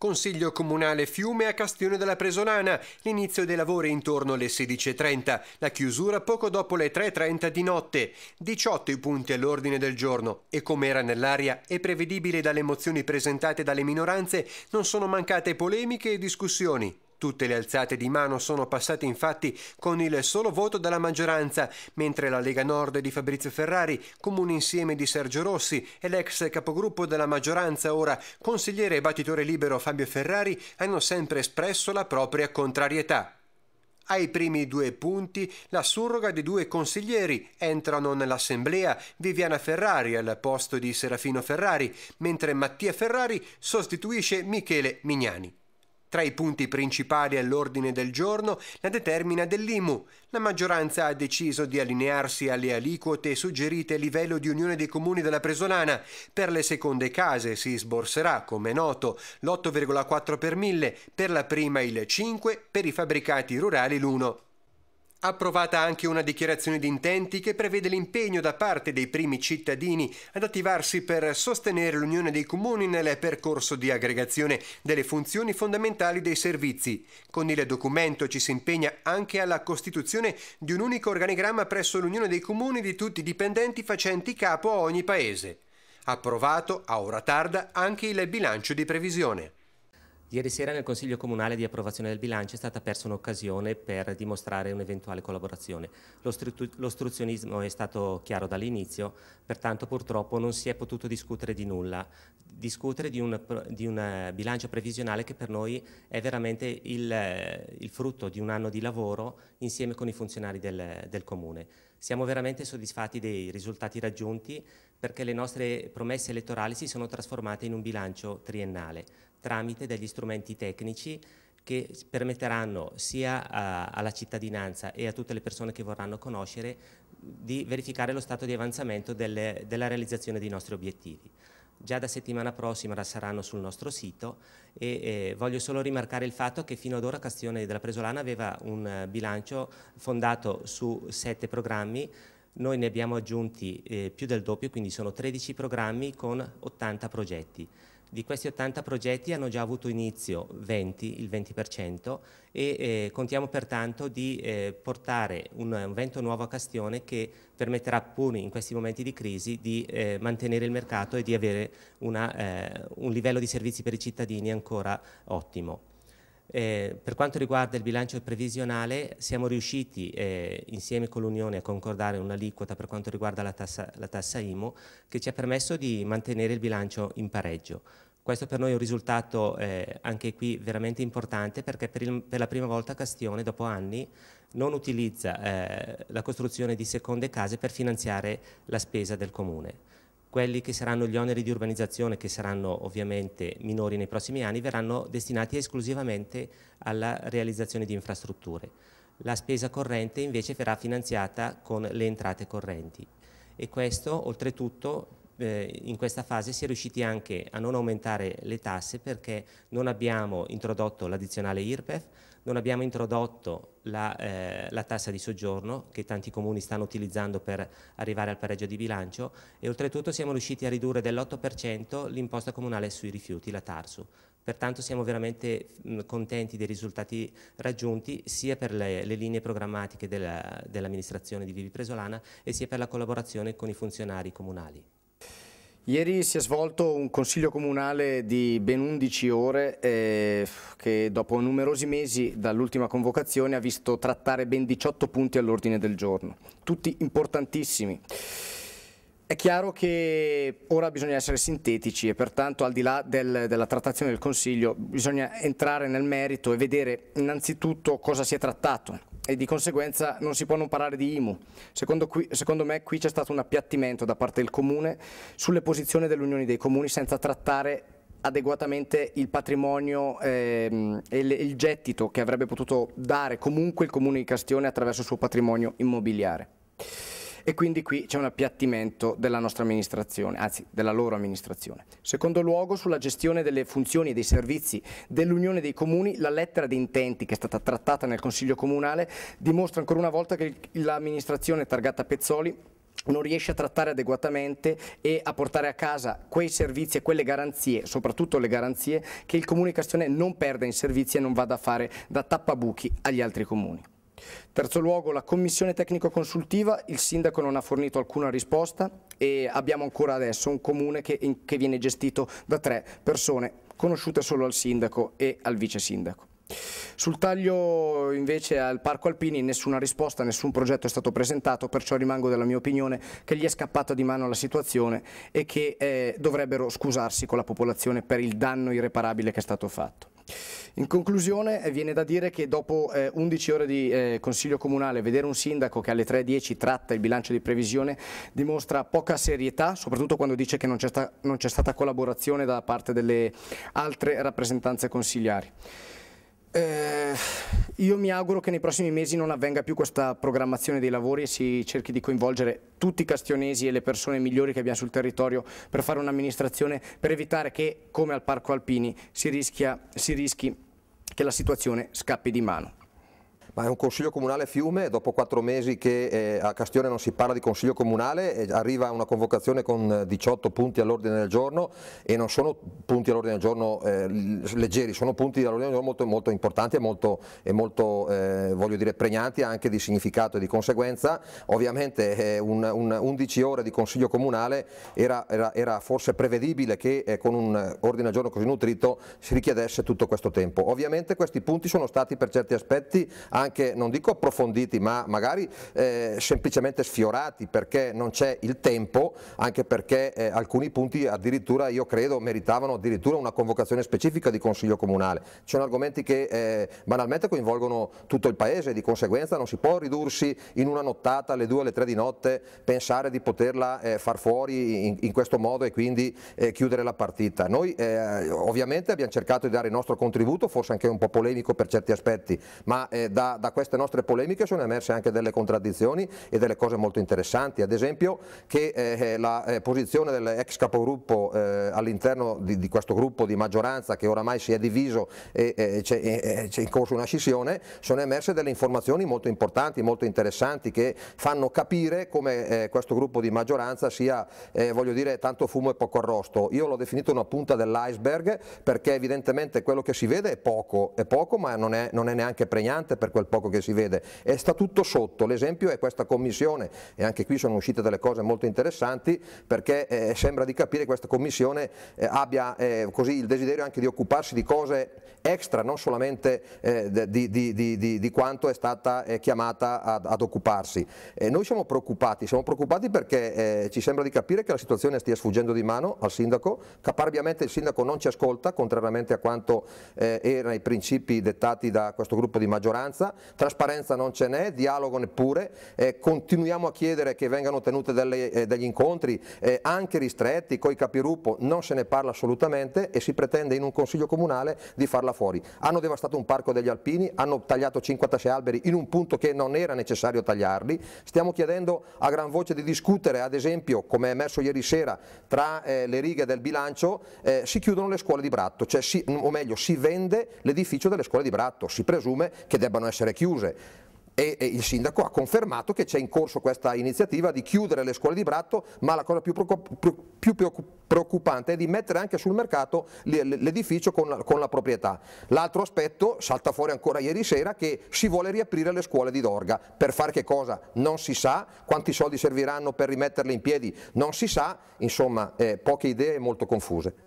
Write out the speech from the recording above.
Consiglio Comunale Fiume a Castione della Presolana, l'inizio dei lavori intorno alle 16.30, la chiusura poco dopo le 3.30 di notte. 18 i punti all'ordine del giorno e come era nell'aria e prevedibile dalle mozioni presentate dalle minoranze non sono mancate polemiche e discussioni. Tutte le alzate di mano sono passate infatti con il solo voto della maggioranza, mentre la Lega Nord di Fabrizio Ferrari, comune insieme di Sergio Rossi e l'ex capogruppo della maggioranza ora consigliere e battitore libero Fabio Ferrari hanno sempre espresso la propria contrarietà. Ai primi due punti la surroga dei due consiglieri entrano nell'assemblea Viviana Ferrari al posto di Serafino Ferrari, mentre Mattia Ferrari sostituisce Michele Mignani. Tra i punti principali all'ordine del giorno la determina dell'IMU. La maggioranza ha deciso di allinearsi alle aliquote suggerite a livello di Unione dei Comuni della Presolana. Per le seconde case si sborserà, come noto, l'8,4 per mille, per la prima il 5, per i fabbricati rurali l'1. Approvata anche una dichiarazione di intenti che prevede l'impegno da parte dei primi cittadini ad attivarsi per sostenere l'Unione dei Comuni nel percorso di aggregazione delle funzioni fondamentali dei servizi. Con il documento ci si impegna anche alla costituzione di un unico organigramma presso l'Unione dei Comuni di tutti i dipendenti facenti capo a ogni paese. Approvato a ora tarda anche il bilancio di previsione. Ieri sera nel Consiglio Comunale di approvazione del bilancio è stata persa un'occasione per dimostrare un'eventuale collaborazione. L'ostruzionismo è stato chiaro dall'inizio, pertanto purtroppo non si è potuto discutere di nulla, discutere di un, di un eh, bilancio previsionale che per noi è veramente il, eh, il, frutto di un anno di lavoro insieme con i funzionari del, del Comune. Siamo veramente soddisfatti dei risultati raggiunti perché le nostre promesse elettorali si sono trasformate in un bilancio triennale tramite degli strumenti tecnici che permetteranno sia a, alla cittadinanza e a tutte le persone che vorranno conoscere di verificare lo stato di avanzamento delle, della realizzazione dei nostri obiettivi già da settimana prossima saranno sul nostro sito e eh, voglio solo rimarcare il fatto che fino ad ora Castione della Presolana aveva un eh, bilancio fondato su sette programmi, noi ne abbiamo aggiunti eh, più del doppio, quindi sono 13 programmi con 80 progetti. Di questi 80 progetti hanno già avuto inizio 20, il 20% e eh, contiamo pertanto di eh, portare un, un, vento nuovo a Castione che permetterà pur in questi momenti di crisi di eh, mantenere il mercato e di avere una, eh, un livello di servizi per i cittadini ancora ottimo. Eh, per quanto riguarda il bilancio previsionale, siamo riusciti eh, insieme con l'Unione a concordare un'aliquota per quanto riguarda la tassa, la tassa IMO che ci ha permesso di mantenere il bilancio in pareggio. Questo per noi è un risultato eh, anche qui veramente importante perché per, il, per, la prima volta Castione dopo anni non utilizza eh, la costruzione di seconde case per finanziare la spesa del comune quelli che saranno gli oneri di urbanizzazione, che saranno ovviamente minori nei prossimi anni, verranno destinati esclusivamente alla realizzazione di infrastrutture. La spesa corrente invece verrà finanziata con le entrate correnti e questo oltretutto eh, in questa fase si è riusciti anche a non aumentare le tasse perché non abbiamo introdotto l'addizionale IRPEF, non abbiamo introdotto la, eh, la, tassa di soggiorno che tanti comuni stanno utilizzando per arrivare al pareggio di bilancio e oltretutto siamo riusciti a ridurre dell'8% l'imposta comunale sui rifiuti, la TARSU. Pertanto siamo veramente mh, mm, contenti dei risultati raggiunti sia per le, le linee programmatiche dell'amministrazione dell di Vivi Presolana e sia per la collaborazione con i funzionari comunali. Ieri si è svolto un consiglio comunale di ben 11 ore eh, che dopo numerosi mesi dall'ultima convocazione ha visto trattare ben 18 punti all'ordine del giorno, tutti importantissimi. È chiaro che ora bisogna essere sintetici e pertanto al di là del, della trattazione del Consiglio bisogna entrare nel merito e vedere innanzitutto cosa si è trattato e di conseguenza non si può non parlare di IMU. Secondo, qui, secondo me qui c'è stato un appiattimento da parte del Comune sulle posizioni dell'Unione dei Comuni senza trattare adeguatamente il patrimonio ehm, e il, gettito che avrebbe potuto dare comunque il Comune di Castione attraverso il suo patrimonio immobiliare e quindi qui c'è un appiattimento della nostra amministrazione, anzi della loro amministrazione. Secondo luogo sulla gestione delle funzioni e dei servizi dell'Unione dei Comuni, la lettera di intenti che è stata trattata nel Consiglio Comunale dimostra ancora una volta che l'amministrazione targata Pezzoli non riesce a trattare adeguatamente e a portare a casa quei servizi e quelle garanzie, soprattutto le garanzie, che il Comune Castione non perda in servizi e non vada a fare da tappabuchi agli altri comuni. Terzo luogo, la commissione tecnico-consultiva, il sindaco non ha fornito alcuna risposta e abbiamo ancora adesso un comune che, in, che viene gestito da tre persone conosciute solo al sindaco e al vice sindaco. Sul taglio invece al Parco Alpini nessuna risposta, nessun progetto è stato presentato, perciò rimango della mia opinione che gli è scappata di mano la situazione e che eh, dovrebbero scusarsi con la popolazione per il danno irreparabile che è stato fatto. In conclusione eh, viene da dire che dopo eh, 11 ore di eh, Consiglio Comunale vedere un sindaco che alle 3.10 tratta il bilancio di previsione dimostra poca serietà, soprattutto quando dice che non c'è sta, stata collaborazione da parte delle altre rappresentanze consigliari. Eh, io mi auguro che nei prossimi mesi non avvenga più questa programmazione dei lavori e si cerchi di coinvolgere tutti i castionesi e le persone migliori che abbiamo sul territorio per fare un'amministrazione per evitare che, come al Parco Alpini, si, rischia, si rischi che la situazione scappi di mano. Ma è un consiglio comunale a Fiume, dopo quattro mesi che eh, a Castione non si parla di consiglio comunale, eh, arriva una convocazione con 18 punti all'ordine del giorno e non sono punti all'ordine del giorno eh, leggeri, sono punti all'ordine del giorno molto, molto importanti e molto, e molto eh, voglio dire, pregnanti anche di significato e di conseguenza. Ovviamente eh, un, un 11 ore di consiglio comunale era, era, era forse prevedibile che eh, con un ordine del giorno così nutrito si richiedesse tutto questo tempo. Ovviamente questi punti sono stati per certi aspetti anche anche, non dico approfonditi, ma magari eh, semplicemente sfiorati perché non c'è il tempo, anche perché eh, alcuni punti addirittura io credo meritavano addirittura una convocazione specifica di Consiglio Comunale. Ci sono argomenti che eh, banalmente coinvolgono tutto il Paese, e di conseguenza non si può ridursi in una nottata alle 2 o alle 3 di notte, pensare di poterla eh, far fuori in, in, questo modo e quindi eh, chiudere la partita. Noi eh, ovviamente abbiamo cercato di dare il nostro contributo, forse anche un po' polemico per certi aspetti, ma da da, queste nostre polemiche sono emerse anche delle contraddizioni e delle cose molto interessanti, ad esempio che eh, eh la eh, posizione dell'ex capogruppo eh, all'interno di, di, questo gruppo di maggioranza che oramai si è diviso e c'è in corso una scissione, sono emerse delle informazioni molto importanti, molto interessanti che fanno capire come eh, questo gruppo di maggioranza sia, eh, voglio dire, tanto fumo e poco arrosto. Io l'ho definito una punta dell'iceberg perché evidentemente quello che si vede è poco, è poco ma non è, non è neanche pregnante per quel poco che si vede, e sta tutto sotto, l'esempio è questa commissione e anche qui sono uscite delle cose molto interessanti perché eh, sembra di capire che questa commissione eh, abbia eh, così il desiderio anche di occuparsi di cose extra, non solamente eh, di, di, di, di, quanto è stata eh, chiamata ad, ad occuparsi. noi siamo preoccupati, siamo preoccupati perché ci sembra di capire che la situazione stia sfuggendo di mano al sindaco, caparbiamente il sindaco non ci ascolta, contrariamente a quanto erano i principi dettati da questo gruppo di maggioranza, trasparenza non ce n'è, dialogo neppure, eh, continuiamo a chiedere che vengano tenute delle, eh, degli incontri eh, anche ristretti con i capiruppo, non se ne parla assolutamente e si pretende in un consiglio comunale di farla fuori. Hanno devastato un parco degli alpini, hanno tagliato 56 alberi in un punto che non era necessario tagliarli, stiamo chiedendo a gran voce di discutere ad esempio come è emerso ieri sera tra eh, le righe del bilancio eh, si chiudono le scuole di Bratto, cioè si, o meglio si vende l'edificio delle scuole di Bratto, si presume che debbano essere essere chiuse e, il sindaco ha confermato che c'è in corso questa iniziativa di chiudere le scuole di Bratto, ma la cosa più, preoccupante è di mettere anche sul mercato l'edificio con la, proprietà. L'altro aspetto, salta fuori ancora ieri sera, che si vuole riaprire le scuole di Dorga. Per fare che cosa? Non si sa, quanti soldi serviranno per rimetterle in piedi? Non si sa, insomma, eh, poche idee e molto confuse.